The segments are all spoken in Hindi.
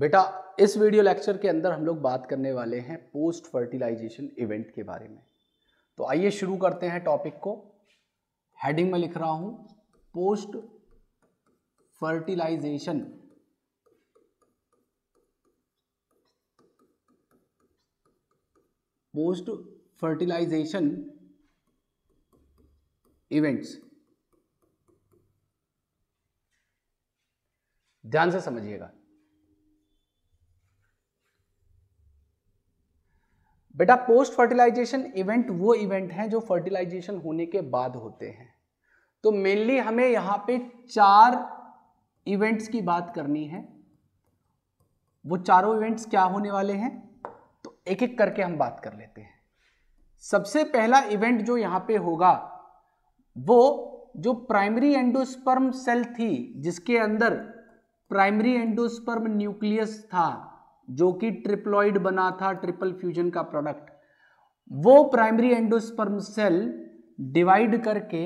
बेटा इस वीडियो लेक्चर के अंदर हम लोग बात करने वाले हैं पोस्ट फर्टिलाइजेशन इवेंट के बारे में तो आइए शुरू करते हैं टॉपिक को हेडिंग में लिख रहा हूं post fertilization post fertilization events ध्यान से समझिएगा बेटा पोस्ट फर्टिलाइजेशन इवेंट वो इवेंट हैं जो फर्टिलाइजेशन होने के बाद होते हैं तो मेनली हमें यहाँ पे चार इवेंट्स की बात करनी है वो चारों इवेंट्स क्या होने वाले हैं तो एक एक करके हम बात कर लेते हैं सबसे पहला इवेंट जो यहाँ पे होगा वो जो प्राइमरी एंडोस्पर्म सेल थी जिसके अंदर प्राइमरी एंडोस्पर्म न्यूक्लियस था जो कि ट्रिप्लॉइड बना था ट्रिपल फ्यूजन का प्रोडक्ट वो प्राइमरी एंडोस्पर्म सेल डिवाइड करके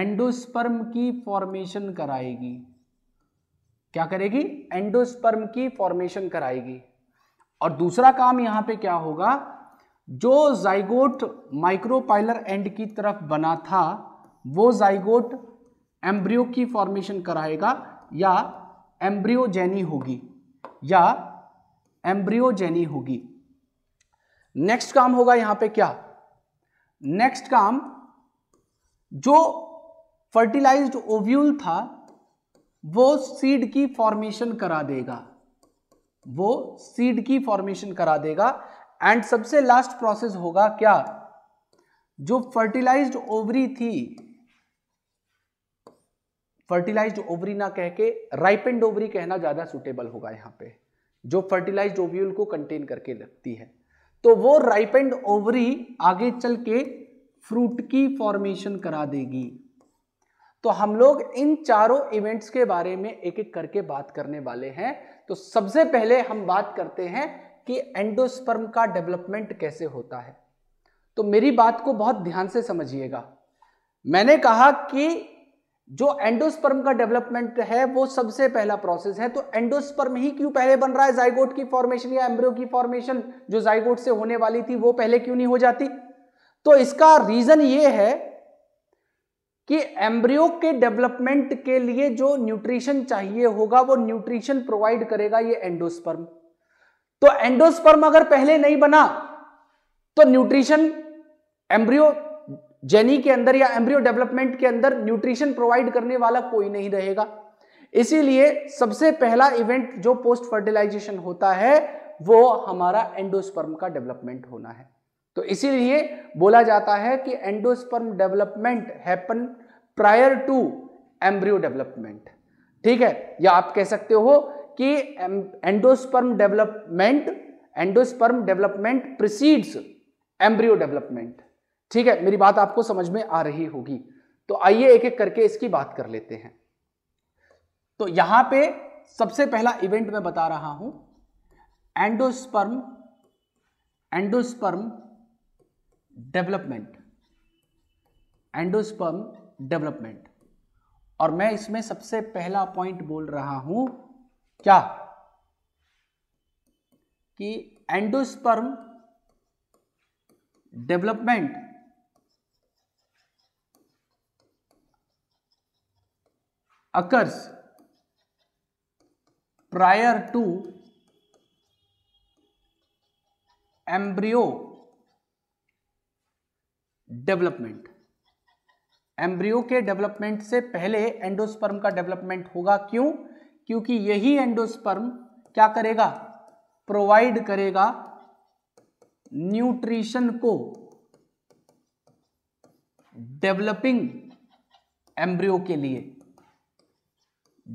एंडोस्पर्म की फॉर्मेशन कराएगी क्या करेगी एंडोस्पर्म की फॉर्मेशन कराएगी और दूसरा काम यहां पे क्या होगा जो जाइगोट माइक्रोपाइलर एंड की तरफ बना था वो जाइगोट एम्ब्रियो की फॉर्मेशन कराएगा या एम्ब्रियोजेनी होगी या एम्ब्रियोजेनी होगी नेक्स्ट काम होगा यहां पे क्या नेक्स्ट काम जो फर्टिलाइज्ड ओव्यूल था वो सीड की फॉर्मेशन करा देगा वो सीड की फॉर्मेशन करा देगा एंड सबसे लास्ट प्रोसेस होगा क्या जो फर्टिलाइज्ड ओवरी थी फर्टिलाइज्ड ओवरी ना कह के राइपेंड ओवरी कहना ज्यादा सुटेबल होगा यहां पे जो फर्टिलाइज्ड ओव्यूल को कंटेन करके रखती है तो वो राइपेंड ओवरी आगे चल के फ्रूट की फॉर्मेशन करा देगी तो हम लोग इन चारों इवेंट्स के बारे में एक एक करके बात करने वाले हैं तो सबसे पहले हम बात करते हैं कि एंडोस्पर्म का डेवलपमेंट कैसे होता है तो मेरी बात को बहुत ध्यान से समझिएगा मैंने कहा कि जो एंडोस्पर्म का डेवलपमेंट है वो सबसे पहला प्रोसेस है तो एंडोस्पर्म ही क्यों पहले बन रहा है जाइगोट की फॉर्मेशन या एम्ब्रियो की फॉर्मेशन जो जाइगोट से होने वाली थी वो पहले क्यों नहीं हो जाती तो इसका रीजन ये है कि एम्ब्रियो के डेवलपमेंट के लिए जो न्यूट्रिशन चाहिए होगा वो न्यूट्रिशन प्रोवाइड करेगा ये एंडोस्पर्म तो एंडोस्पर्म अगर पहले नहीं बना तो न्यूट्रिशन एम्ब्रियो जेनी के अंदर या एम्ब्रियो डेवलपमेंट के अंदर न्यूट्रिशन प्रोवाइड करने वाला कोई नहीं रहेगा इसीलिए सबसे पहला इवेंट जो पोस्ट फर्टिलाइजेशन होता है वो हमारा एंडोस्पर्म का डेवलपमेंट होना है तो इसीलिए बोला जाता है कि endosperm development happen prior to embryo development ठीक है या आप कह सकते हो कि endosperm development endosperm development precedes embryo development ठीक है मेरी बात आपको समझ में आ रही होगी तो आइए एक एक करके इसकी बात कर लेते हैं तो यहां पे सबसे पहला इवेंट मैं बता रहा हूं endosperm endosperm development endosperm development और मैं इसमें सबसे पहला पॉइंट बोल रहा हूं क्या कि endosperm development occurs prior to embryo development embryo के डेवलपमेंट से पहले एंडोस्पर्म का डेवलपमेंट होगा क्यों क्योंकि यही एंडोस्पर्म क्या करेगा प्रोवाइड करेगा न्यूट्रिशन को डेवलपिंग एम्ब्रियो के लिए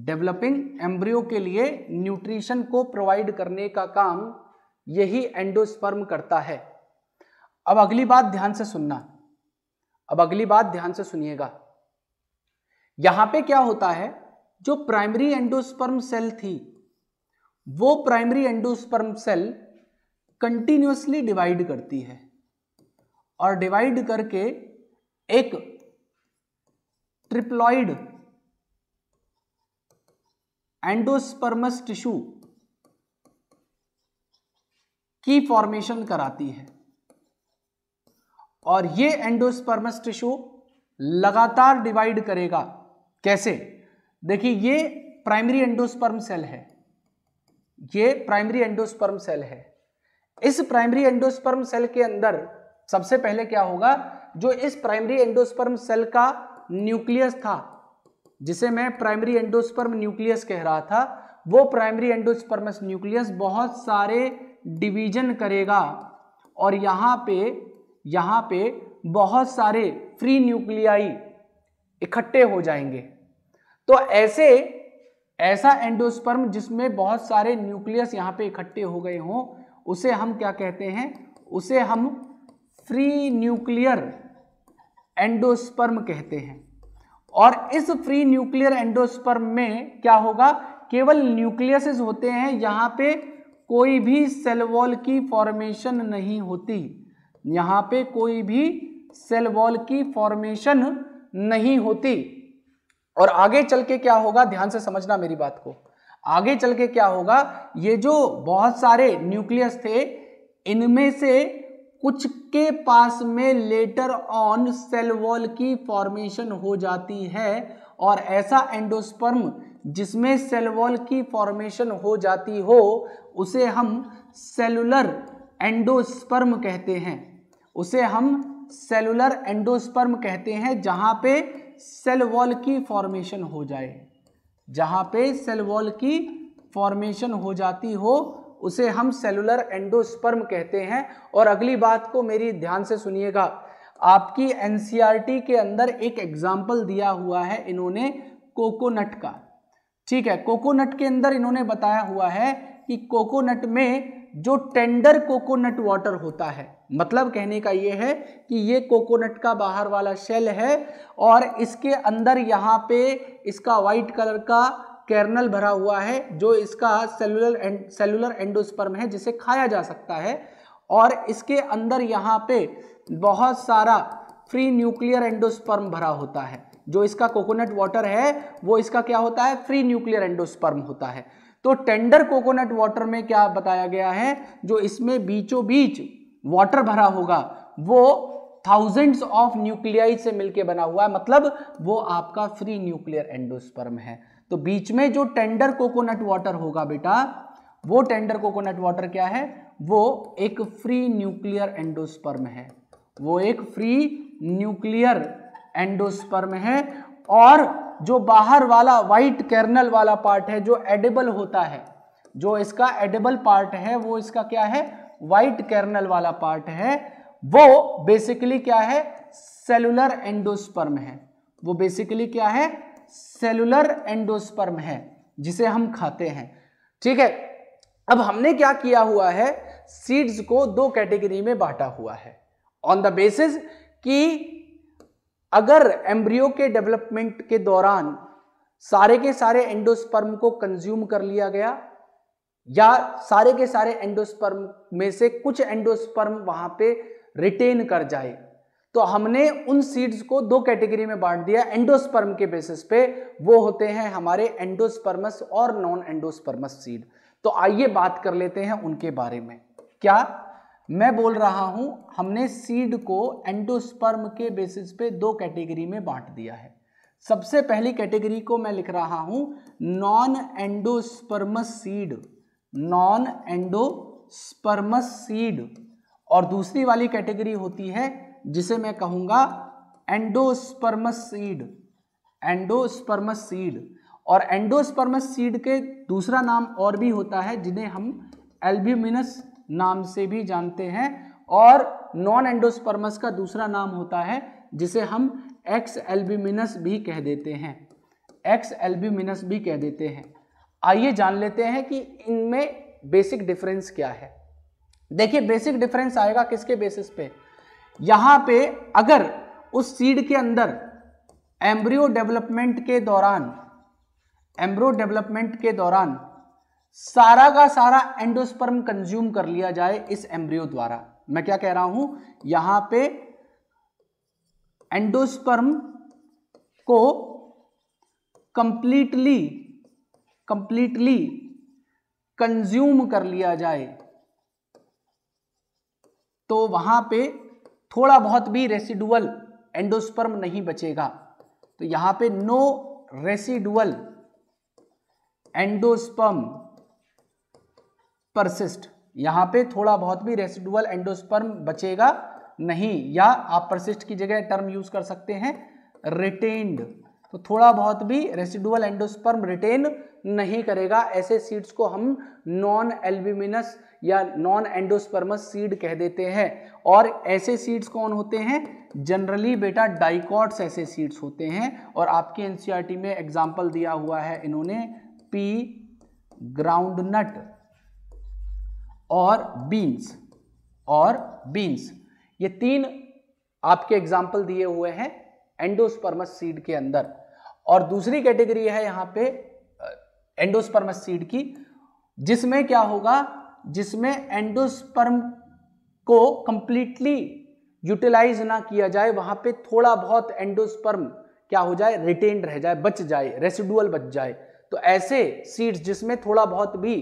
डेवलपिंग एम्ब्रियो के लिए न्यूट्रिशन को प्रोवाइड करने का काम यही एंडोस्पर्म करता है अब अगली बात ध्यान से सुनना अब अगली बात ध्यान से सुनिएगा यहां पे क्या होता है जो प्राइमरी एंडोस्पर्म सेल थी वो primary endosperm cell continuously divide करती है और डिवाइड करके एक ट्रिप्लॉइड एंडोस्पर्मस टिश्यू की फॉर्मेशन कराती है और ये एंडोस्पर्मस टिश्यू लगातार डिवाइड करेगा कैसे देखिए ये प्राइमरी एंडोस्पर्म सेल है ये प्राइमरी एंडोस्पर्म सेल है इस प्राइमरी एंडोस्पर्म सेल के अंदर सबसे पहले क्या होगा जो इस प्राइमरी एंडोस्पर्म सेल का न्यूक्लियस था जिसे मैं प्राइमरी एंडोस्पर्म न्यूक्लियस कह रहा था वो प्राइमरी एंडोस्पर्मस न्यूक्लियस बहुत सारे डिवीजन करेगा और यहाँ पे यहाँ पे बहुत सारे फ्री न्यूक्लियाई इकट्ठे हो जाएंगे तो ऐसे ऐसा एंडोस्पर्म जिसमें बहुत सारे न्यूक्लियस यहाँ पे इकट्ठे हो गए हों उसे हम क्या कहते हैं उसे हम फ्री न्यूक्लियर एंडोस्पर्म कहते हैं और इस फ्री न्यूक्लियर एंडोस्पर्म में क्या होगा केवल न्यूक्लियसेस होते हैं यहाँ पे कोई भी सेल वॉल की फॉर्मेशन नहीं होती यहाँ पे कोई भी सेल वॉल की फॉर्मेशन नहीं होती और आगे चल के क्या होगा ध्यान से समझना मेरी बात को आगे चल के क्या होगा ये जो बहुत सारे न्यूक्लियस थे इनमें से कुछ के पास में लेटर ऑन सेल वॉल की फॉर्मेशन हो जाती है और ऐसा एंडोस्पर्म जिसमें सेल वॉल की फॉर्मेशन हो जाती हो उसे हम सेलुलर एंडोस्पर्म कहते हैं उसे हम सेलुलर एंडोस्पर्म कहते हैं जहाँ पे सेल वॉल की फॉर्मेशन हो जाए जहाँ पे सेल वॉल की फॉर्मेशन हो जाती हो उसे हम सेलुलर एंडोस्पर्म कहते हैं और अगली बात को मेरी ध्यान से सुनिएगा आपकी एन e के अंदर एक एग्जाम्पल दिया हुआ है इन्होंने कोकोनट का ठीक है कोकोनट के अंदर इन्होंने बताया हुआ है कि कोकोनट में जो टेंडर कोकोनट वाटर होता है मतलब कहने का ये है कि ये कोकोनट का बाहर वाला शेल है और इसके अंदर यहाँ पे इसका वाइट कलर का कैर्नल भरा हुआ है जो इसका सेलुलर एंड सेलुलर एंडोस्पर्म है जिसे खाया जा सकता है और इसके अंदर यहाँ पे बहुत सारा फ्री न्यूक्लियर एंडोस्पर्म भरा होता है जो इसका कोकोनट वाटर है वो इसका क्या होता है फ्री न्यूक्लियर एंडोस्पर्म होता है तो टेंडर कोकोनट वाटर में क्या बताया गया है जो इसमें बीचों बीच वाटर भरा होगा वो थाउजेंड्स ऑफ न्यूक्लियाई से मिलके बना हुआ है मतलब वो आपका फ्री न्यूक्लियर एंडोस्पर्म है तो बीच में जो टेंडर कोकोनट वाटर होगा बेटा वो टेंडर कोकोनट वाटर क्या है वो एक फ्री न्यूक्लियर एंडोस्पर्म है वो एक फ्री न्यूक्लियर एंडोस्पर्म है और जो बाहर वाला वाइट कर्नल वाला पार्ट है जो एडेबल होता है जो इसका एडेबल पार्ट है वो इसका क्या है वाइट कर्नल वाला पार्ट है वो बेसिकली क्या है सेलुलर एंडोस्पर्म है वो बेसिकली क्या है सेलुलर एंडोस्पर्म है जिसे हम खाते हैं ठीक है अब हमने क्या किया हुआ है सीड्स को दो कैटेगरी में बांटा हुआ है ऑन द बेसिस कि अगर एम्ब्रियो के डेवलपमेंट के दौरान सारे के सारे एंडोस्पर्म को कंज्यूम कर लिया गया या सारे के सारे एंडोस्पर्म में से कुछ एंडोस्पर्म वहां पे रिटेन कर जाए तो हमने उन सीड्स को दो कैटेगरी में बांट दिया एंडोस्पर्म के बेसिस पे वो होते हैं हमारे एंडोस्पर्मस और नॉन एंडोस्पर्मस सीड तो आइए बात कर लेते हैं उनके बारे में क्या मैं बोल रहा हूं हमने सीड को एंडोस्पर्म के बेसिस पे दो कैटेगरी में बांट दिया है सबसे पहली कैटेगरी को मैं लिख रहा हूं non endospermous seed non endospermous seed और दूसरी वाली कैटेगरी होती है जिसे मैं कहूंगा एंडोस्पर्मस सीड एंडोस्पर्मस सीड और एंडोस्पर्मस सीड के दूसरा नाम और भी होता है जिन्हें हम एल्ब्यूमिनस नाम से भी जानते हैं और नॉन एंडोस्पर्मस का दूसरा नाम होता है जिसे हम एक्स एल्ब्यूमिनस भी कह देते हैं एक्स एल्ब्यूमिनस भी कह देते हैं आइए जान लेते हैं कि इनमें बेसिक डिफरेंस क्या है देखिए बेसिक डिफरेंस आएगा किसके बेसिस पे यहाँ पे अगर उस सीड के अंदर एम्ब्रियो डेवलपमेंट के दौरान एम्ब्रो डेवलपमेंट के दौरान सारा का सारा एंडोस्पर्म कंज्यूम कर लिया जाए इस एम्ब्रियो द्वारा मैं क्या कह रहा हूं यहां पे एंडोस्पर्म को कंप्लीटली कंप्लीटली कंज्यूम कर लिया जाए तो वहां पे थोड़ा बहुत भी रेसिडुअल एंडोस्पर्म नहीं बचेगा तो यहां पे नो रेसिडुअल एंडोस्पर्म परसिस्ट यहां पे थोड़ा बहुत भी रेसिडुअल एंडोस्पर्म बचेगा नहीं या आप परसिस्ट की जगह टर्म यूज कर सकते हैं रिटेन्ड तो थोड़ा बहुत भी रेसिडुअल एंडोस्पर्म रिटेन नहीं करेगा ऐसे सीड्स को हम नॉन एल्ब्यूमिनस या नॉन एंडोस्पर्मस सीड कह देते हैं और ऐसे सीड्स कौन होते हैं जनरली बेटा डाइकॉट्स ऐसे सीड्स होते हैं और आपकी एनसीईआरटी e में एग्जाम्पल दिया हुआ है इन्होंने पी ग्राउंड नट और बीन्स और बीन्स ये तीन आपके एग्जाम्पल दिए हुए हैं एंडोस्पर्मस सीड के अंदर और दूसरी कैटेगरी है यहाँ पे एंडोस्पर्म सीड की जिसमें क्या होगा जिसमें एंडोस्पर्म को कंप्लीटली यूटिलाइज ना किया जाए वहां पे थोड़ा बहुत एंडोस्पर्म क्या हो जाए रिटेन रह जाए बच जाए रेसिडुअल बच जाए तो ऐसे सीड्स जिसमें थोड़ा बहुत भी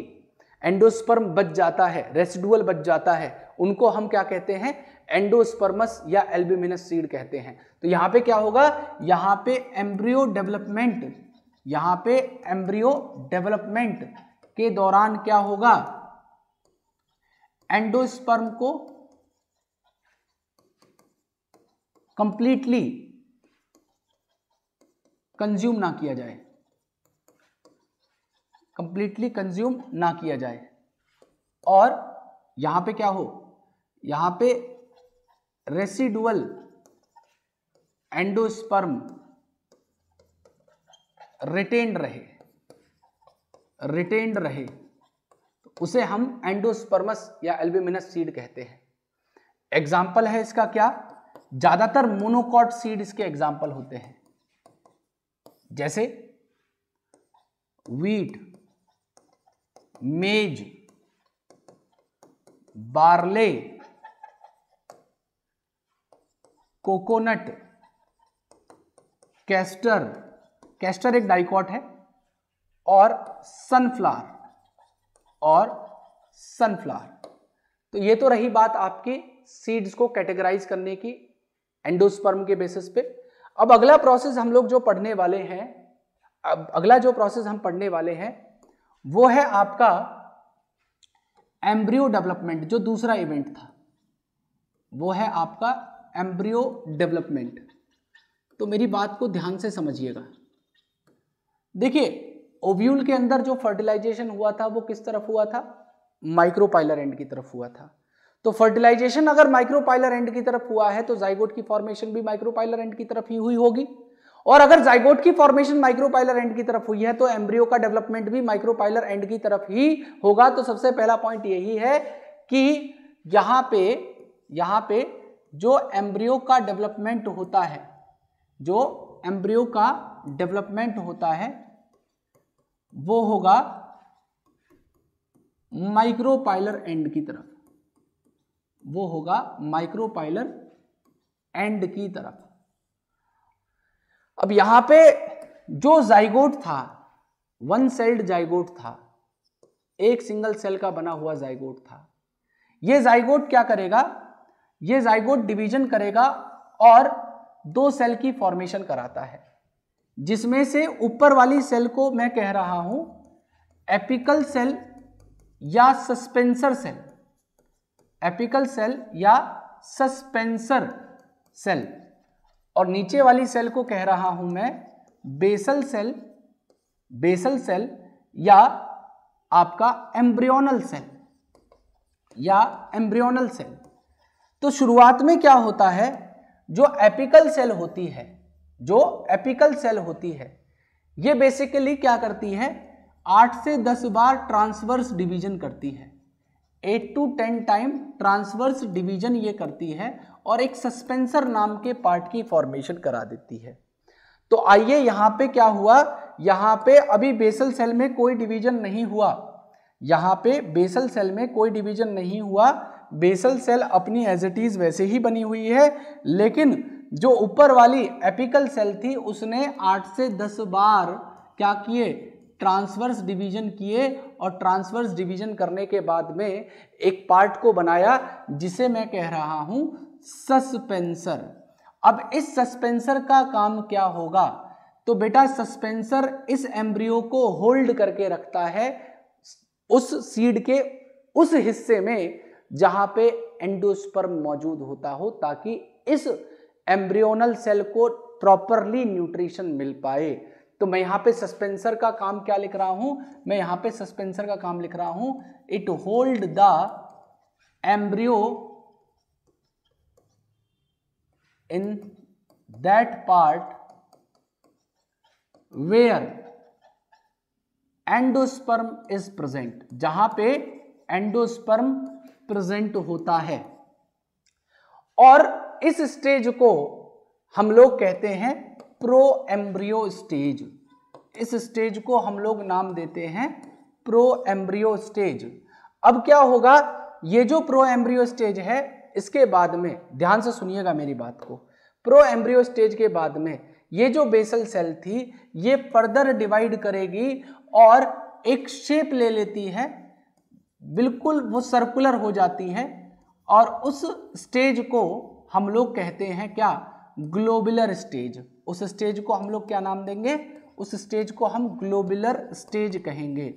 एंडोस्पर्म बच जाता है रेसिडुअल बच जाता है उनको हम क्या कहते हैं एंडोस्पर्मस या एल्बिमिनस सीड कहते हैं तो यहां पे क्या होगा यहां पे एम्ब्रियो डेवलपमेंट यहां पे एम्ब्रियो डेवलपमेंट के दौरान क्या होगा एंडोस्पर्म को कंप्लीटली कंज्यूम ना किया जाए कंप्लीटली कंज्यूम ना किया जाए और यहां पे क्या हो यहां पे रेसिडुअल एंडोस्पर्म रिटेन रहे रिटेन रहे तो उसे हम एंडोस्पर्मस या एल्बिमिनस सीड कहते हैं एग्जाम्पल है इसका क्या ज्यादातर मोनोकॉट सीड इसके एग्जाम्पल होते हैं जैसे wheat maize barley coconut castor castor एक डाइकॉट है और सनफ्लावर और सनफ्लावर तो ये तो रही बात आपकी सीड्स को कैटेगराइज करने की एंडोस्पर्म के बेसिस पे अब अगला प्रोसेस हम लोग जो पढ़ने वाले हैं अब अगला जो प्रोसेस हम पढ़ने वाले हैं वो है आपका एम्ब्रियो डेवलपमेंट जो दूसरा इवेंट था वो है आपका एम्ब्रियो डेवलपमेंट तो मेरी बात को ध्यान से समझिएगा देखिए ओव्यूल के अंदर जो फर्टिलाइजेशन हुआ था वो किस तरफ हुआ था माइक्रोपाइलर एंड की तरफ हुआ था तो फर्टिलाइजेशन अगर माइक्रोपाइलर एंड की तरफ हुआ है तो जाइगोट की फॉर्मेशन भी माइक्रोपाइलर एंड की तरफ ही हुई होगी और अगर जाइगोट की फॉर्मेशन माइक्रोपाइलर एंड की तरफ हुई है तो एम्ब्रियो का डेवलपमेंट भी माइक्रोपाइलर एंड की तरफ ही होगा तो सबसे पहला पॉइंट यही है कि यहां पे यहां पे जो एम्ब्रियो का डेवलपमेंट होता है जो एम्ब्रियो का डेवलपमेंट होता है वो होगा माइक्रोपाइलर एंड की तरफ वो होगा माइक्रोपाइलर एंड की तरफ अब यहां पे जो जाइगोट था वन सेल्ड जाइगोट था एक सिंगल सेल का बना हुआ जाइगोट था यह जाइगोट क्या करेगा ये जाइगोट डिवीजन करेगा और दो सेल की फॉर्मेशन कराता है जिसमें से ऊपर वाली सेल को मैं कह रहा हूं एपिकल सेल या सस्पेंसर सेल एपिकल सेल या सस्पेंसर सेल और नीचे वाली सेल को कह रहा हूं मैं बेसल सेल बेसल सेल या आपका एम्ब्रियोनल सेल या एम्ब्रियोनल सेल तो शुरुआत में क्या होता है जो एपिकल सेल होती है जो एपिकल सेल होती है ये बेसिकली क्या करती है आठ से दस बार ट्रांसवर्स डिवीजन करती है eight to ten time transverse division ये करती है और एक सस्पेंसर नाम के पार्ट की फॉर्मेशन करा देती है तो आइए यहाँ पे क्या हुआ यहाँ पे अभी बेसल सेल में कोई डिवीजन नहीं हुआ यहाँ पे बेसल सेल में कोई डिवीजन नहीं हुआ बेसल सेल अपनी एज इट इज़ वैसे ही बनी हुई है लेकिन जो ऊपर वाली एपिकल सेल थी उसने आठ से दस बार क्या किए ट्रांसवर्स डिवीजन किए और ट्रांसवर्स डिवीजन करने के बाद में एक पार्ट को बनाया जिसे मैं कह रहा हूं सस्पेंसर अब इस सस्पेंसर का काम क्या होगा तो बेटा सस्पेंसर इस एम्ब्रियो को होल्ड करके रखता है उस सीड के उस हिस्से में जहां पे एंडोस्पर्म मौजूद होता हो ताकि इस एम्ब्रियोनल सेल को प्रॉपरली न्यूट्रिशन मिल पाए तो मैं यहां पे सस्पेंसर का काम क्या लिख रहा हूं मैं यहां पे सस्पेंसर का काम लिख रहा हूं it hold the embryo in that part where endosperm is present जहां पे एंडोस्पर्म प्रेजेंट होता है और इस स्टेज को हम लोग कहते हैं प्रो एम्ब्रियो स्टेज इस स्टेज को हम लोग नाम देते हैं प्रो एम्ब्रियो स्टेज अब क्या होगा ये जो प्रो एम्ब्रियो स्टेज है इसके बाद में ध्यान से सुनिएगा मेरी बात को प्रो एम्ब्रियो स्टेज के बाद में ये जो बेसल सेल थी ये फर्दर डिवाइड करेगी और एक शेप ले लेती है बिल्कुल वो सर्कुलर हो जाती है और उस स्टेज को हम लोग कहते हैं क्या ग्लोबुलर स्टेज उस स्टेज को हम लोग क्या नाम देंगे उस स्टेज को हम ग्लोबुलर स्टेज कहेंगे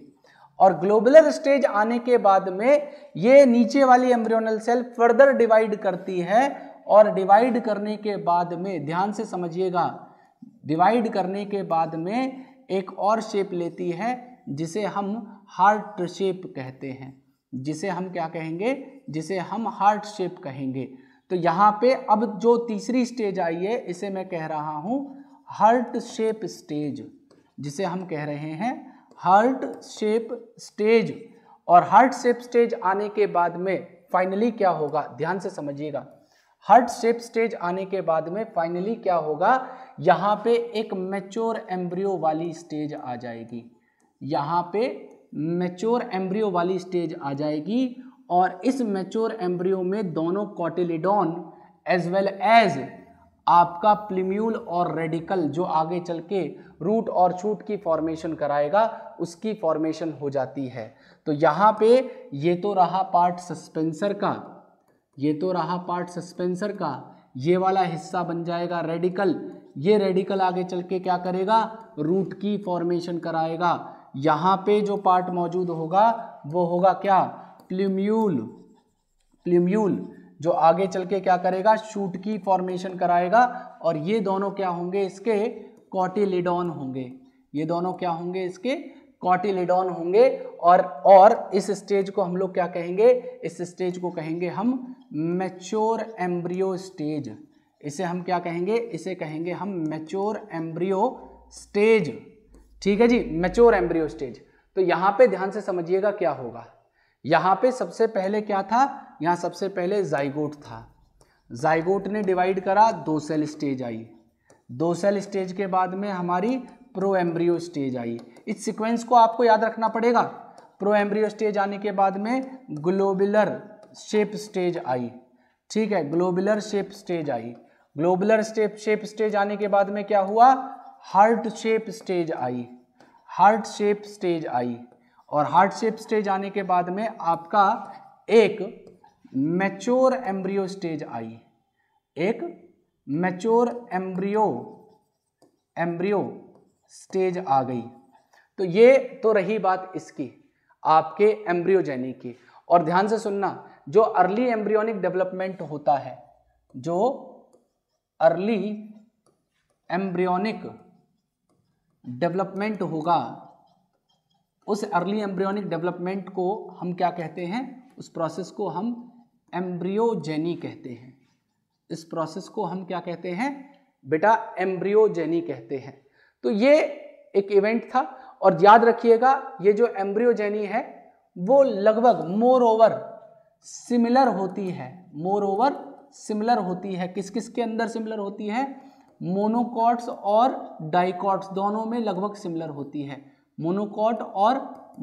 और ग्लोबुलर स्टेज आने के बाद में ये नीचे वाली एम्ब्रियोनल सेल फर्दर डिवाइड करती है और डिवाइड करने के बाद में ध्यान से समझिएगा डिवाइड करने के बाद में एक और शेप लेती है जिसे हम हार्ट शेप कहते हैं जिसे हम क्या कहेंगे जिसे हम हार्ट शेप कहेंगे तो यहाँ पे अब जो तीसरी स्टेज आई है इसे मैं कह रहा हूँ हार्ट शेप स्टेज जिसे हम कह रहे हैं हार्ट शेप स्टेज और हार्ट शेप स्टेज आने के बाद में फाइनली क्या होगा ध्यान से समझिएगा हार्ट शेप स्टेज आने के बाद में फाइनली क्या होगा यहाँ पे एक मेच्योर एम्ब्रियो वाली स्टेज आ जाएगी यहाँ पे मेच्योर एम्ब्रियो वाली स्टेज आ जाएगी और इस मेच्योर एम्ब्रियो में दोनों कॉटिलिडॉन एज वेल एज आपका प्लीम्यूल और रेडिकल जो आगे चल के रूट और छूट की फॉर्मेशन कराएगा उसकी फॉर्मेशन हो जाती है तो यहाँ पे ये तो रहा पार्ट सस्पेंसर का ये तो रहा पार्ट सस्पेंसर का ये वाला हिस्सा बन जाएगा रेडिकल ये रेडिकल आगे चल के क्या करेगा रूट की फॉर्मेशन कराएगा यहाँ पे जो पार्ट मौजूद होगा वो होगा क्या प्लीम्यूल प्ल्यूम्यूल जो आगे चल के क्या करेगा शूट की फॉर्मेशन कराएगा और ये दोनों क्या होंगे इसके कॉटिलिडॉन होंगे ये दोनों क्या होंगे इसके कॉटिलिडॉन होंगे और और इस स्टेज को हम लोग क्या कहेंगे इस स्टेज को कहेंगे हम मैच्योर एम्ब्रियो स्टेज इसे हम क्या कहेंगे इसे कहेंगे हम मैच्योर एम्ब्रियो स्टेज ठीक है जी मेच्योर एम्ब्रियो स्टेज तो यहाँ पे ध्यान से समझिएगा क्या होगा यहाँ पे सबसे पहले क्या था यहाँ सबसे पहले जाइगोट था जाइगोट ने डिवाइड करा दो सेल स्टेज आई दो सेल स्टेज के बाद में हमारी प्रो एम्ब्रियो स्टेज आई इस सीक्वेंस को आपको याद रखना पड़ेगा प्रो एम्ब्रियो स्टेज आने के बाद में ग्लोबुलर शेप स्टेज आई ठीक है ग्लोबुलर शेप स्टेज आई ग्लोबुलर स्टेप शेप स्टेज आने के बाद में क्या हुआ हार्ट शेप स्टेज आई हार्ट शेप स्टेज आई और हार्ट शेप स्टेज आने के बाद में आपका एक मैच्योर एम्ब्रियो स्टेज आई एक मैच्योर एम्ब्रियो एम्ब्रियो स्टेज आ गई तो ये तो रही बात इसकी आपके एम्ब्रियोजेनिक की और ध्यान से सुनना जो अर्ली एम्ब्रियोनिक डेवलपमेंट होता है जो अर्ली एम्ब्रियोनिक डेवलपमेंट होगा उस अर्ली एम्ब्रियोनिक डेवलपमेंट को हम क्या कहते हैं उस प्रोसेस को हम एम्ब्रियोजेनी कहते हैं इस प्रोसेस को हम क्या कहते हैं बेटा एम्ब्रियोजेनी कहते हैं तो ये एक इवेंट था और याद रखिएगा ये जो एम्ब्रियोजेनी है वो लगभग मोर ओवर सिमिलर होती है मोर ओवर सिमिलर होती है किस किस के अंदर सिमिलर होती है मोनोकॉट्स और डाइकॉट्स दोनों में लगभग सिमिलर होती है मोनोकॉट और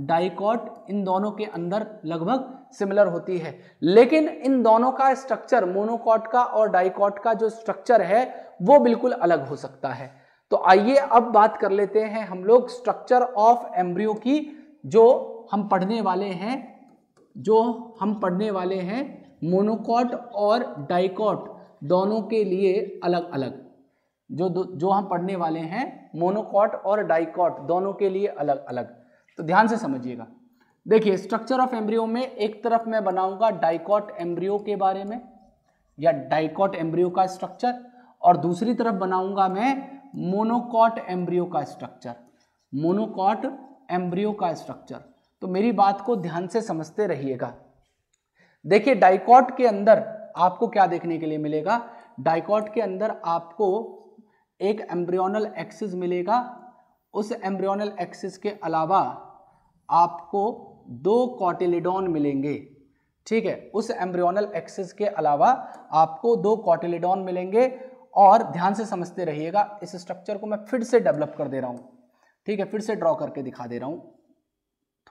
डाइकॉट इन दोनों के अंदर लगभग सिमिलर होती है लेकिन इन दोनों का स्ट्रक्चर मोनोकॉट का और डाइकॉट का जो स्ट्रक्चर है वो बिल्कुल अलग हो सकता है तो आइए अब बात कर लेते हैं हम लोग स्ट्रक्चर ऑफ एम्ब्रियो की जो हम पढ़ने वाले हैं जो हम पढ़ने वाले हैं मोनोकॉट और डाइकॉट दोनों के लिए अलग अलग जो जो हम पढ़ने वाले हैं मोनोकॉट और डाइकॉट दोनों के लिए अलग अलग तो ध्यान से समझिएगा देखिए स्ट्रक्चर ऑफ एम्ब्रियो में एक तरफ मैं बनाऊंगा डाइकॉट एम्ब्रियो के बारे में या डाइकॉट एम्ब्रियो का स्ट्रक्चर और दूसरी तरफ बनाऊंगा मैं मोनोकॉट एम्ब्रियो का स्ट्रक्चर मोनोकॉट एम्ब्रियो का स्ट्रक्चर तो मेरी बात को ध्यान से समझते रहिएगा देखिए डाइकॉट के अंदर आपको क्या देखने के लिए मिलेगा डाइकॉट के अंदर आपको एक एम्ब्रियोनल एक्सिस मिलेगा उस एम्ब्रियोनल एक्सिस के अलावा आपको दो कॉटिलिडोन मिलेंगे ठीक है उस एम्ब्रियोनल एक्सिस के अलावा आपको दो कॉटिलिडोन मिलेंगे और ध्यान से समझते रहिएगा इस स्ट्रक्चर को मैं फिर से डेवलप कर दे रहा हूँ ठीक है फिर से ड्रॉ करके दिखा दे रहा हूँ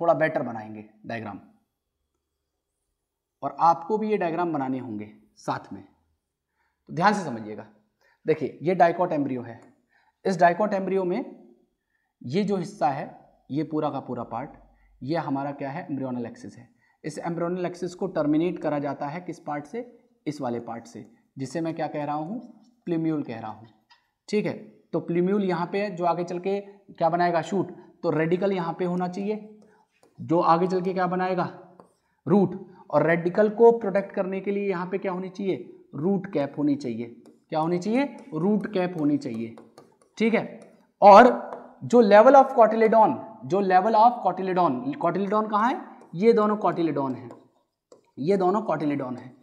थोड़ा बेटर बनाएंगे डायग्राम और आपको भी ये डायग्राम बनाने होंगे साथ में तो ध्यान से समझिएगा देखिए ये डाइकॉट एम्ब्रियो है इस डाइकॉट एम्ब्रियो में ये जो हिस्सा है ये पूरा का पूरा पार्ट ये हमारा क्या है एम्ब्रियोनल एक्सिस है इस एम्ब्रियोनल एक्सिस को टर्मिनेट करा जाता है किस पार्ट से इस वाले पार्ट से जिसे मैं क्या कह रहा हूँ प्लीम्यूल कह रहा हूँ ठीक है तो प्लीम्यूल यहाँ पे जो आगे चल के क्या बनाएगा शूट तो रेडिकल यहाँ पे होना चाहिए जो आगे चल के क्या बनाएगा रूट और रेडिकल को प्रोटेक्ट करने के लिए यहाँ पे क्या होनी चाहिए रूट कैप होनी चाहिए क्या होनी चाहिए रूट कैप होनी चाहिए ठीक है और जो लेवल ऑफ कॉटिलेडॉन जो लेवल ऑफ कॉटिलेडॉन कॉटिलेडॉन कहाँ है ये दोनों कॉटिलेडॉन है ये दोनों कॉटिलेडॉन है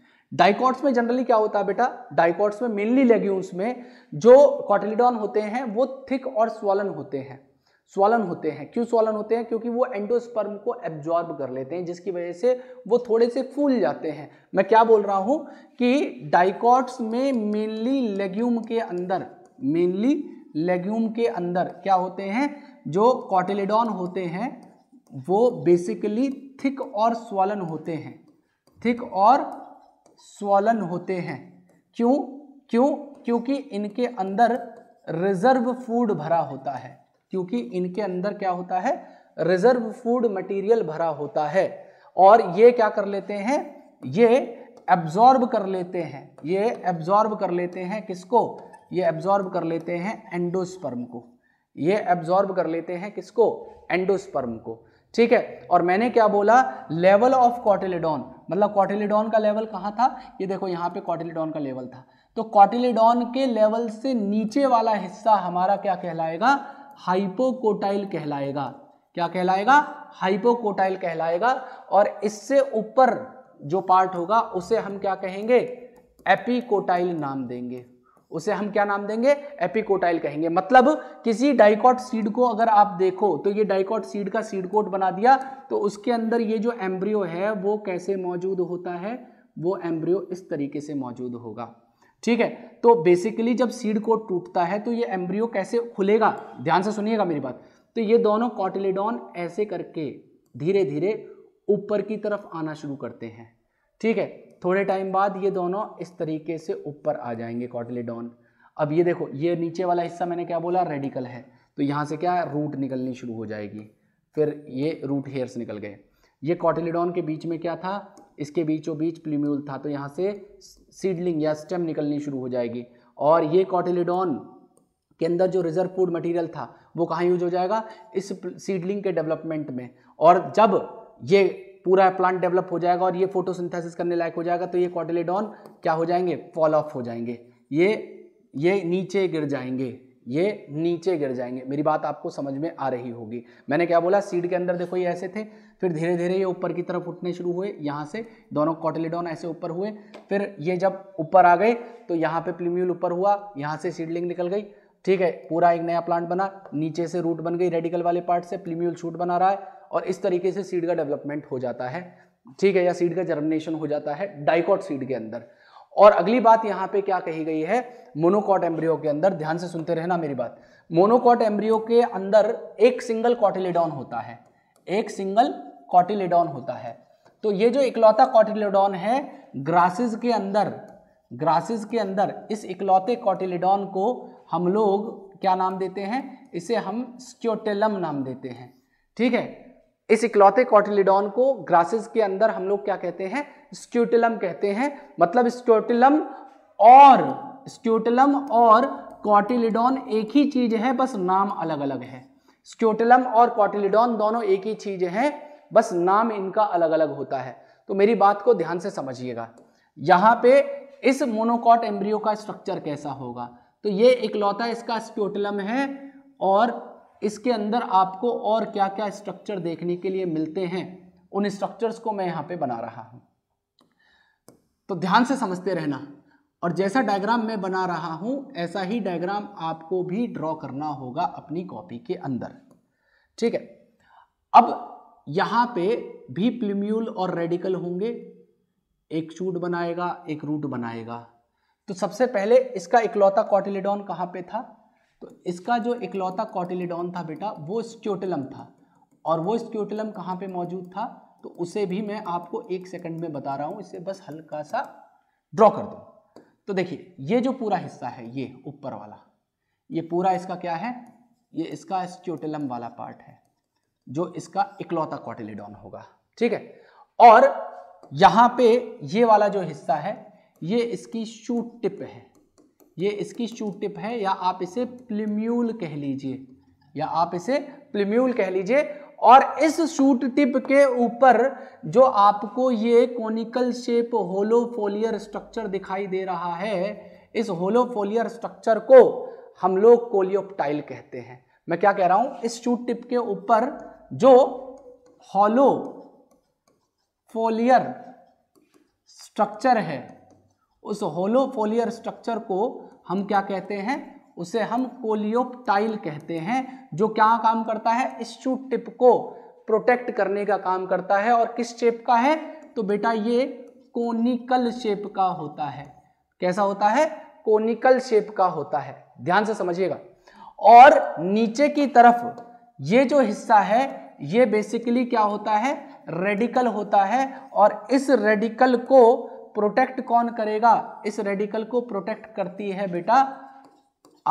डाइकॉट्स में जनरली क्या होता है बेटा डाइकॉट्स में मेनली लेग्यूम्स में जो कॉटिलेडॉन होते हैं वो थिक और स्वलन होते हैं स्वालन होते हैं क्यों स्वालन होते हैं क्योंकि वो एंडोस्पर्म को एब्जॉर्ब कर लेते हैं जिसकी वजह से वो थोड़े से फूल जाते हैं मैं क्या बोल रहा हूँ कि डाइकॉट्स में मेनली लेग्यूम के अंदर मेनली लेग्यूम के अंदर क्या होते हैं जो कॉटिलेडॉन होते हैं वो बेसिकली थिक और स्वालन होते हैं थिक और स्वालन होते हैं क्यों क्यों क्योंकि इनके अंदर रिजर्व फूड भरा होता है क्योंकि इनके अंदर क्या होता है रिजर्व फूड मटेरियल भरा होता है और ये क्या कर लेते हैं ये एब्जॉर्ब कर लेते हैं ये एब्जॉर्ब कर लेते हैं किसको ये एब्जॉर्ब कर लेते हैं एंडोस्पर्म को ये एब्जॉर्ब कर लेते हैं किसको एंडोस्पर्म को ठीक है और मैंने क्या बोला लेवल ऑफ कॉटिलिडॉन मतलब कॉटिलिडॉन का लेवल कहाँ था ये देखो यहाँ पे कॉटिलिडॉन का लेवल था तो कॉटिलिडॉन के लेवल से नीचे वाला हिस्सा हमारा क्या कहलाएगा हाइपोकोटाइल कहलाएगा क्या कहलाएगा हाइपोकोटाइल कहलाएगा और इससे ऊपर जो पार्ट होगा उसे हम क्या कहेंगे एपिकोटाइल नाम देंगे उसे हम क्या नाम देंगे एपिकोटाइल कहेंगे मतलब किसी डाइकॉट सीड को अगर आप देखो तो ये डाइकॉट सीड का सीड कोट बना दिया तो उसके अंदर ये जो एम्ब्रियो है वो कैसे मौजूद होता है वो एम्ब्रियो इस तरीके से मौजूद होगा ठीक है तो बेसिकली जब सीड कोट टूटता है तो ये एम्ब्रियो कैसे खुलेगा ध्यान से सुनिएगा मेरी बात तो ये दोनों कॉटिलेडॉन ऐसे करके धीरे धीरे ऊपर की तरफ आना शुरू करते हैं ठीक है थोड़े टाइम बाद ये दोनों इस तरीके से ऊपर आ जाएंगे कॉटिलेडॉन अब ये देखो ये नीचे वाला हिस्सा मैंने क्या बोला रेडिकल है तो यहाँ से क्या रूट निकलनी शुरू हो जाएगी फिर ये रूट हेयर्स निकल गए ये कॉटिलेडॉन के बीच में क्या था इसके बीचों बीच प्लीम्यूल था तो यहाँ से सीडलिंग या स्टेम निकलनी शुरू हो जाएगी और ये कॉटिलिडॉन के अंदर जो रिजर्व फूड मटेरियल था वो कहाँ यूज हो जाएगा इस सीडलिंग के डेवलपमेंट में और जब ये पूरा प्लांट डेवलप हो जाएगा और ये फोटोसिंथेसिस करने लायक हो जाएगा तो ये कॉटिलिडॉन क्या हो जाएंगे फॉल ऑफ हो जाएंगे ये ये नीचे गिर जाएंगे ये नीचे गिर जाएंगे मेरी बात आपको समझ में आ रही होगी मैंने क्या बोला सीड के अंदर देखो ये ऐसे थे फिर धीरे धीरे ये ऊपर की तरफ उठने शुरू हुए यहाँ से दोनों कॉटिलेडॉन ऐसे ऊपर हुए फिर ये जब ऊपर आ गए तो यहाँ पे प्लीम्यूल ऊपर हुआ यहाँ से सीडलिंग निकल गई ठीक है पूरा एक नया प्लांट बना नीचे से रूट बन गई रेडिकल वाले पार्ट से प्लीम्यूल शूट बना रहा है और इस तरीके से सीड का डेवलपमेंट हो जाता है ठीक है या सीड का जर्मिनेशन हो जाता है डाइकॉट सीड के अंदर और अगली बात यहाँ पे क्या कही गई है मोनोकॉट एम्ब्रियो के अंदर ध्यान से सुनते रहना मेरी बात मोनोकॉट एम्ब्रियो के अंदर एक सिंगल कॉटिलेडॉन होता है एक सिंगल कॉटिलेडॉन होता है तो ये जो इकलौता कॉटिलेडॉन है ग्रासेस के अंदर ग्रासेस के अंदर इस इकलौते कॉटिलेडॉन को हम लोग क्या नाम देते हैं इसे हम स्क्योटेलम नाम देते हैं ठीक है इस इकलौते कॉटिलेडॉन को ग्रासेस के अंदर हम लोग क्या कहते हैं स्क्यूटिलम कहते हैं मतलब स्क्यूटिलम और स्क्यूटिलम और कॉटिलिडॉन एक ही चीज है बस नाम अलग अलग है स्क्यूटिलम और कॉटिलिडॉन दोनों एक ही चीज है बस नाम इनका अलग अलग होता है तो मेरी बात को ध्यान से समझिएगा यहाँ पे इस मोनोकॉट एम्ब्रियो का स्ट्रक्चर कैसा होगा तो ये इकलौता इसका स्प्योटलम है और इसके अंदर आपको और क्या क्या स्ट्रक्चर देखने के लिए मिलते हैं उन स्ट्रक्चर्स को मैं यहाँ पे बना रहा हूँ तो ध्यान से समझते रहना और जैसा डायग्राम मैं बना रहा हूँ ऐसा ही डायग्राम आपको भी ड्रॉ करना होगा अपनी कॉपी के अंदर ठीक है अब यहाँ पे भी प्लीम्यूल और रेडिकल होंगे एक शूट बनाएगा एक रूट बनाएगा तो सबसे पहले इसका इकलौता कॉटिलिडॉन कहाँ पे था तो इसका जो इकलौता कॉटिलिडॉन था बेटा वो स्क्योटिलम था और वो स्क्योटिलम कहाँ पे मौजूद था तो उसे भी मैं आपको एक सेकंड में बता रहा हूँ इसे बस हल्का सा ड्रॉ कर दो तो देखिए ये जो पूरा हिस्सा है ये ऊपर वाला ये पूरा इसका क्या है ये इसका स्क्योटिलम वाला पार्ट है जो इसका इकलौता कॉटिलिडॉन होगा ठीक है और यहां पे ये वाला जो हिस्सा है ये इसकी शूट टिप है ये इसकी शूट टिप है या आप इसे प्लिम्यूल कह लीजिए या आप इसे प्लिम्यूल कह लीजिए और इस शूट टिप के ऊपर जो आपको ये कोनिकल शेप होलोफोलियर स्ट्रक्चर दिखाई दे रहा है इस होलोफोलियर स्ट्रक्चर को हम लोग कोलियोप्टाइल कहते हैं मैं क्या कह रहा हूं इस शूट टिप के ऊपर जो हॉलो फोलियर स्ट्रक्चर है उस होलो फोलियर स्ट्रक्चर को हम क्या कहते हैं उसे हम कोलियोप्टाइल कहते हैं जो क्या काम करता है इश्यू टिप को प्रोटेक्ट करने का काम करता है और किस शेप का है तो बेटा ये कोनिकल शेप का होता है कैसा होता है कोनिकल शेप का होता है ध्यान से समझिएगा और नीचे की तरफ ये जो हिस्सा है ये बेसिकली क्या होता है रेडिकल होता है और इस रेडिकल को प्रोटेक्ट कौन करेगा इस रेडिकल को प्रोटेक्ट करती है बेटा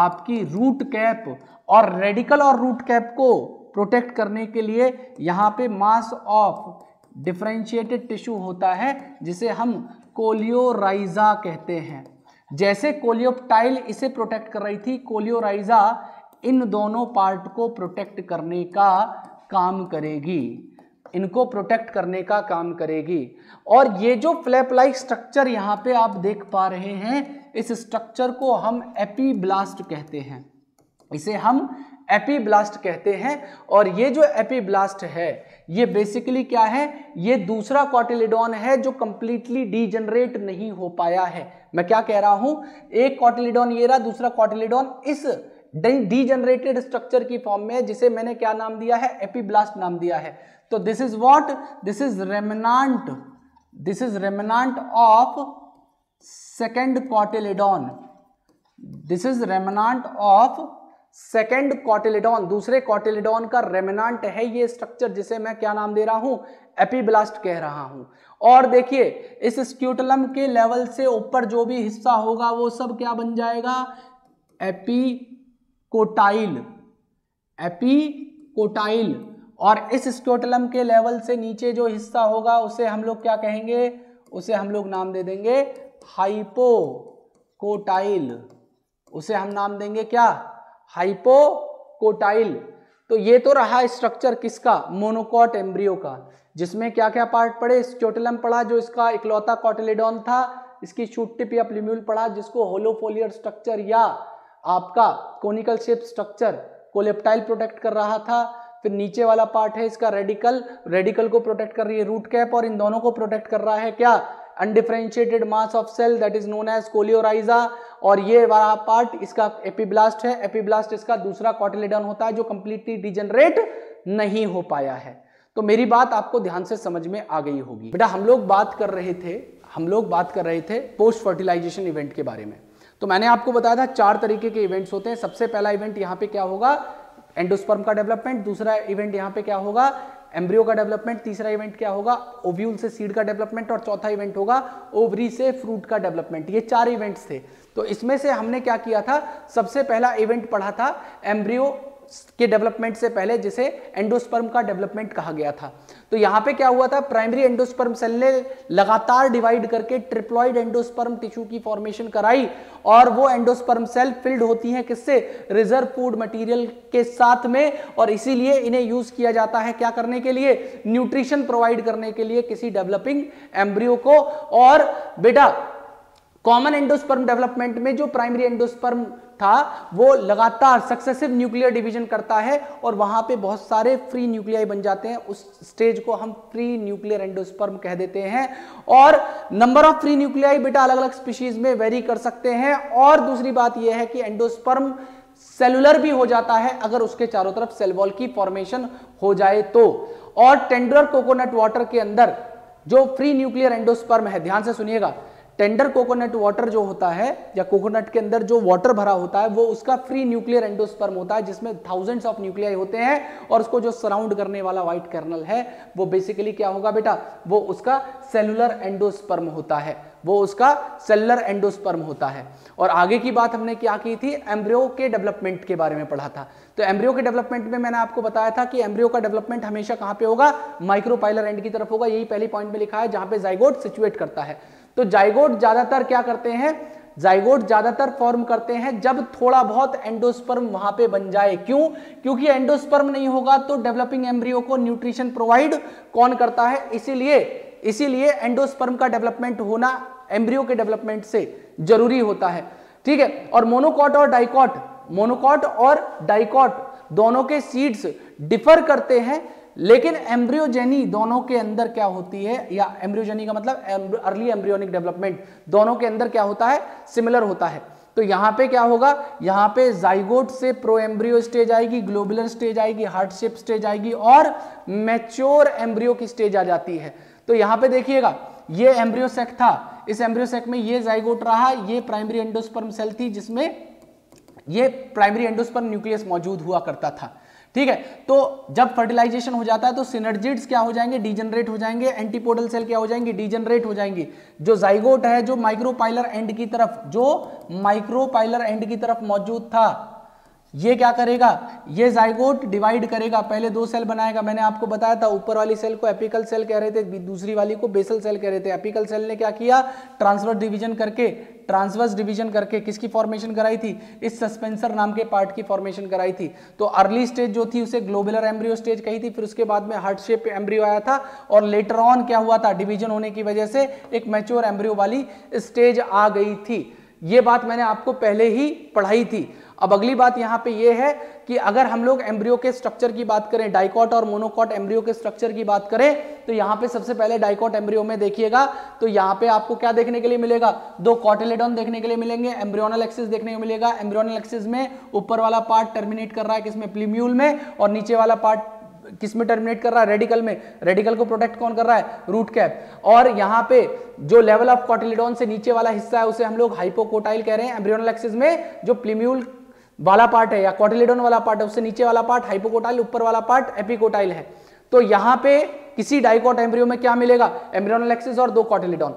आपकी रूट कैप और रेडिकल और रूट कैप को प्रोटेक्ट करने के लिए यहाँ पे मास ऑफ डिफ्रेंशिएटेड टिश्यू होता है जिसे हम कोलियोराइजा कहते हैं जैसे कोलियोप्टाइल इसे प्रोटेक्ट कर रही थी कोलियोराइजा इन दोनों पार्ट को प्रोटेक्ट करने का काम करेगी इनको प्रोटेक्ट करने का काम करेगी और ये जो फ्लैप लाइक स्ट्रक्चर यहाँ पे आप देख पा रहे हैं इस स्ट्रक्चर को हम एपीब्लास्ट कहते हैं इसे हम एपीब्लास्ट कहते हैं और ये जो एपीब्लास्ट है ये बेसिकली क्या है ये दूसरा कॉटिलिडॉन है जो कंप्लीटली डीजनरेट नहीं हो पाया है मैं क्या कह रहा हूं एक कॉटिलिडॉन ये रहा दूसरा कॉटिलिडॉन इस डीजनरेटेड स्ट्रक्चर की फॉर्म में जिसे मैंने क्या नाम दिया है एपीब्लास्ट नाम दिया है तो this is what this is remnant this is remnant of second cotyledon this is remnant of second cotyledon दूसरे कॉटेलिडॉन का रेमनांट है ये स्ट्रक्चर जिसे मैं क्या नाम दे रहा हूं एपीब्लास्ट कह रहा हूं और देखिए इस स्क्यूटलम के लेवल से ऊपर जो भी हिस्सा होगा वो सब क्या बन जाएगा एपी कोटाइल एपी कोटाइल और इस स्क्योटलम के लेवल से नीचे जो हिस्सा होगा उसे हम लोग क्या कहेंगे उसे हम लोग नाम दे देंगे हाइपो कोटाइल उसे हम नाम देंगे क्या हाइपो कोटाइल तो ये तो रहा स्ट्रक्चर किसका मोनोकॉट एम्ब्रियो का जिसमें क्या क्या पार्ट पड़े स्क्योटलम पड़ा जो इसका इकलौता कॉटिलेडॉन था इसकी शूट टिप या प्लिम्यूल पड़ा जिसको होलोफोलियर स्ट्रक्चर या आपका conical shape structure coleoptile protect कर रहा था फिर नीचे वाला पार्ट है इसका रेडिकल रेडिकल को प्रोटेक्ट कर रही है रूट कैप और इन दोनों को प्रोटेक्ट कर रहा है क्या undifferentiated mass of cell that is known as coleorhiza और ये वाला पार्ट इसका एपीब्लास्ट है एपीब्लास्ट इसका दूसरा कॉटिलेडन होता है जो कंप्लीटली डिजनरेट नहीं हो पाया है तो मेरी बात आपको ध्यान से समझ में आ गई होगी बेटा हम लोग बात कर रहे थे हम लोग बात कर रहे थे पोस्ट फर्टिलाइजेशन इवेंट के बारे में तो मैंने आपको बताया था चार तरीके के इवेंट्स होते हैं सबसे पहला इवेंट यहां पे क्या होगा एंडोस्पर्म का डेवलपमेंट दूसरा इवेंट यहां पे क्या होगा एम्ब्रियो का डेवलपमेंट तीसरा इवेंट क्या होगा ओव्यूल से सीड का डेवलपमेंट और चौथा इवेंट होगा ओवरी से फ्रूट का डेवलपमेंट ये चार इवेंट्स थे तो इसमें से हमने क्या किया था सबसे पहला इवेंट पढ़ा था एम्ब्रियो के डेवलपमेंट से पहले जिसे एंडोस्पर्म का डेवलपमेंट कहा गया था तो यहां पे क्या हुआ था प्राइमरी एंडोस्पर्म सेल ने लगातार डिवाइड करके ट्रिप्लॉइड एंडोस्पर्म टिश्यू की फॉर्मेशन कराई और वो एंडोस्पर्म सेल फिल्ड होती हैं किससे रिजर्व फूड मटेरियल के साथ में और इसीलिए इन्हें यूज किया जाता है क्या करने के लिए न्यूट्रिशन प्रोवाइड करने के लिए किसी डेवलपिंग एम्ब्रियो को और बेटा कॉमन एंडोस्पर्म डेवलपमेंट में जो प्राइमरी एंडोस्पर्म था वो लगातार सक्सेसिव न्यूक्लियर डिवीजन करता है और वहां पे बहुत सारे फ्री न्यूक्लियाई बन जाते हैं उस स्टेज को हम फ्री न्यूक्लियर एंडोस्पर्म कह देते हैं और नंबर ऑफ फ्री न्यूक्लियाई बेटा अलग अलग स्पीशीज में वेरी कर सकते हैं और दूसरी बात यह है कि एंडोस्पर्म सेलुलर भी हो जाता है अगर उसके चारों तरफ सेलवॉल की फॉर्मेशन हो जाए तो और टेंडर कोकोनट वाटर के अंदर जो फ्री न्यूक्लियर एंडोस्पर्म है ध्यान से सुनिएगा टेंडर कोकोनट वाटर जो होता है या कोकोनट के अंदर जो वाटर भरा होता है वो उसका फ्री न्यूक्लियर एंडोस्पर्म होता है जिसमें थाउजेंड्स ऑफ न्यूक्लियाई होते हैं और उसको जो सराउंड करने वाला व्हाइट कर्नल है वो बेसिकली क्या होगा बेटा वो उसका सेलुलर एंडोस्पर्म होता है वो उसका सेलुलर एंडोस्पर्म होता है और आगे की बात हमने क्या की थी एम्ब्रियो के डेवलपमेंट के बारे में पढ़ा था तो एम्ब्रियो के डेवलपमेंट में मैंने आपको बताया था कि एम्ब्रियो का डेवलपमेंट हमेशा कहां पे होगा माइक्रोपाइलर एंड की तरफ होगा यही पहली पॉइंट में लिखा है जहां पे जाइगोट सिचुएट करता है तो जाइगोट ज्यादातर क्या करते हैं जाइगोट ज्यादातर फॉर्म करते हैं जब थोड़ा बहुत एंडोस्पर्म वहां पे बन जाए क्यों क्योंकि एंडोस्पर्म नहीं होगा तो डेवलपिंग एम्ब्रियो को न्यूट्रिशन प्रोवाइड कौन करता है इसीलिए इसीलिए एंडोस्पर्म का डेवलपमेंट होना एम्ब्रियो के डेवलपमेंट से जरूरी होता है ठीक है और मोनोकॉट और डाइकॉट मोनोकॉट और डाइकॉट दोनों के सीड्स डिफर करते हैं लेकिन एम्ब्रियोजेनी दोनों के अंदर क्या होती है या एम्ब्रियोजेनी का मतलब अर्ली एम्ब्रियोनिक डेवलपमेंट दोनों के अंदर क्या होता है सिमिलर होता है तो यहां पे क्या होगा यहां पे जाइगोट से प्रो एम्ब्रियो स्टेज आएगी ग्लोबुलर स्टेज आएगी हार्डशिप स्टेज आएगी और मैच्योर एम्ब्रियो की स्टेज आ जाती है तो यहां पे देखिएगा ये एम्ब्रियो सेक था इस एम्ब्रियो सेक में ये जाइगोट रहा ये प्राइमरी एंडोस्पर्म सेल थी जिसमें ये प्राइमरी एंडोस्पर्म न्यूक्लियस मौजूद हुआ करता था ठीक है तो जब फर्टिलाइजेशन हो जाता है तो सिनर्जिड्स क्या हो जाएंगे डिजनरेट हो जाएंगे एंटीपोडल सेल क्या हो जाएंगे डिजनरेट हो जाएंगे जो जाइगोट है जो माइक्रोपाइलर एंड की तरफ जो माइक्रोपाइलर एंड की तरफ मौजूद था ये क्या करेगा ये जाइगोट डिवाइड करेगा पहले दो सेल बनाएगा मैंने आपको बताया था ऊपर वाली सेल को एपिकल सेल कह रहे थे दूसरी वाली को बेसल सेल कह रहे थे एपिकल सेल ने क्या किया ट्रांसवर्स डिवीजन करके ट्रांसवर्स डिवीजन करके किसकी फॉर्मेशन कराई थी इस सस्पेंसर नाम के पार्ट की फॉर्मेशन कराई थी तो अर्ली स्टेज जो थी उसे ग्लोबुलर एम्ब्रियो स्टेज कही थी फिर उसके बाद में हार्ट शेप एम्ब्रियो आया था और लेटर ऑन क्या हुआ था डिवीजन होने की वजह से एक मेच्योर एम्ब्रियो वाली स्टेज आ गई थी ये बात मैंने आपको पहले ही पढ़ाई थी अब अगली बात यहाँ पे ये है कि अगर हम लोग एम्ब्रियो के स्ट्रक्चर की बात करें डाइकॉट और मोनोकॉट एम्ब्रियो के स्ट्रक्चर की बात करें तो यहाँ पे सबसे पहले डाइकॉट एम्ब्रियो में देखिएगा तो यहां पे आपको क्या देखने के लिए मिलेगा दो कॉटेलेडॉन देखने के लिए मिलेंगे एम्ब्रियोनल एक्सिस देखने को मिलेगा एम्ब्रियोनल एक्सिस में ऊपर वाला पार्ट टर्मिनेट कर रहा है किसमें प्लीम्यूल में और नीचे वाला पार्ट किस में टर्मिनेट कर रहा है रेडिकल में रेडिकल को प्रोटेक्ट कौन कर रहा है रूट कैप और यहाँ पे जो लेवल ऑफ कॉटिलिडोन से नीचे वाला हिस्सा है उसे हम लोग हाइपोकोटाइल कह रहे हैं एम्ब्रियोनल एक्सिस में जो प्लीम्यूल वाला पार्ट है या कॉटिलेडोन वाला पार्ट है उससे नीचे वाला पार्ट हाइपोकोटाइल ऊपर वाला पार्ट एपिकोटाइल है तो यहां पे किसी डाइकोट एम्ब्रियो में क्या मिलेगा एम्ब्रियोनल एक्सिस और दो कॉटिलिडोन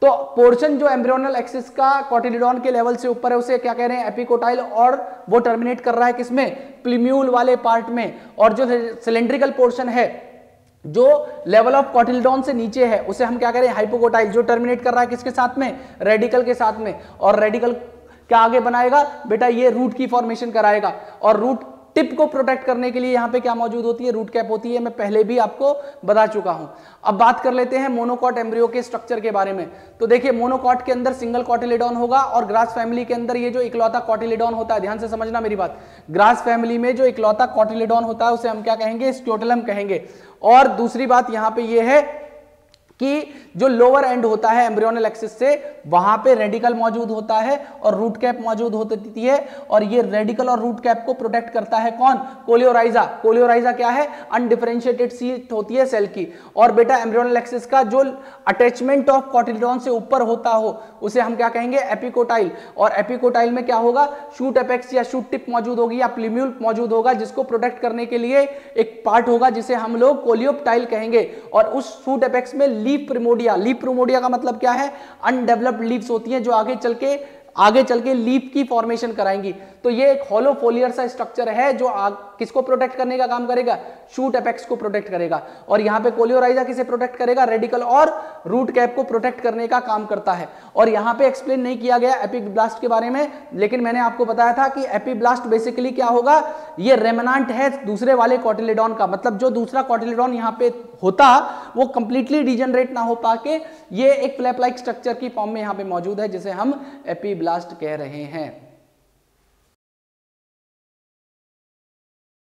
तो पोर्शन जो एम्ब्रियोनल एक्सिस का कॉटिलिडोन के लेवल से ऊपर है उसे क्या कह रहे हैं एपिकोटाइल और वो टर्मिनेट कर रहा है किसमें प्लीम्यूल वाले पार्ट में और जो सिलेंड्रिकल पोर्शन है जो लेवल ऑफ कॉटिलडॉन से नीचे है उसे हम क्या कह रहे हैं हाइपोकोटाइल जो टर्मिनेट कर रहा है किसके साथ में रेडिकल के साथ में और रेडिकल क्या आगे बनाएगा बेटा ये रूट की फॉर्मेशन कराएगा और रूट टिप को प्रोटेक्ट करने के लिए यहाँ पे क्या मौजूद होती है रूट कैप होती है मैं पहले भी आपको बता चुका हूं अब बात कर लेते हैं मोनोकॉट एम्ब्रियो के स्ट्रक्चर के बारे में तो देखिए मोनोकॉट के अंदर सिंगल कॉटिलेडॉन होगा और ग्रास फैमिली के अंदर ये जो इकलौता कॉटिलेडॉन होता है ध्यान से समझना मेरी बात ग्रास फैमिली में जो इकलौता कॉटिलेडॉन होता है उसे हम क्या कहेंगे स्क्योटलम कहेंगे और दूसरी बात यहाँ पे ये है कि जो लोअर एंड होता है एम्ब्रियोनल एक्सिस से वहां पे रेडिकल मौजूद होता है और रूट कैप मौजूद होती है और ये रेडिकल और रूट कैप को प्रोटेक्ट करता है कौन कोलियोराइजा कोलियोराइजा क्या है अनडिफरेंशिएटेड सीट होती है सेल की और बेटा एम्ब्रियोनल एक्सिस का जो अटैचमेंट ऑफ कॉटिलिडॉन से ऊपर होता हो उसे हम क्या कहेंगे एपिकोटाइल और एपिकोटाइल में क्या होगा शूट एपेक्स या शूट टिप मौजूद होगी या प्लीम्यूल मौजूद होगा जिसको प्रोटेक्ट करने के लिए एक पार्ट होगा जिसे हम लोग कोलियोपटाइल कहेंगे और उस शूट एपेक्स में लीफ प्रिमोडिया लीफ प्रिमोडिया का मतलब क्या है अनडेवलप्ड लीव्स होती हैं जो आगे चल के आगे चल के लीफ की फॉर्मेशन कराएंगी तो ये एक होलो फोलियर सा स्ट्रक्चर है जो आग किसको प्रोटेक्ट करने का काम करेगा शूट अपेक्स को प्रोटेक्ट करेगा और यहां पे कोलियोराइजा किसे प्रोटेक्ट करेगा रेडिकल और रूट कैप को प्रोटेक्ट करने का काम करता है और यहां पे एक्सप्लेन नहीं किया गया एपिक ब्लास्ट के बारे में लेकिन मैंने आपको बताया था कि एपी ब्लास्ट बेसिकली क्या होगा ये रेमनांट है दूसरे वाले कॉटिलेडॉन का मतलब जो दूसरा कॉटिलेडॉन यहां पर होता वो कंप्लीटली डिजनरेट ना हो पाके ये एक फ्लैप स्ट्रक्चर की फॉर्म में यहां पर मौजूद है जिसे हम एपी ब्लास्ट कह रहे हैं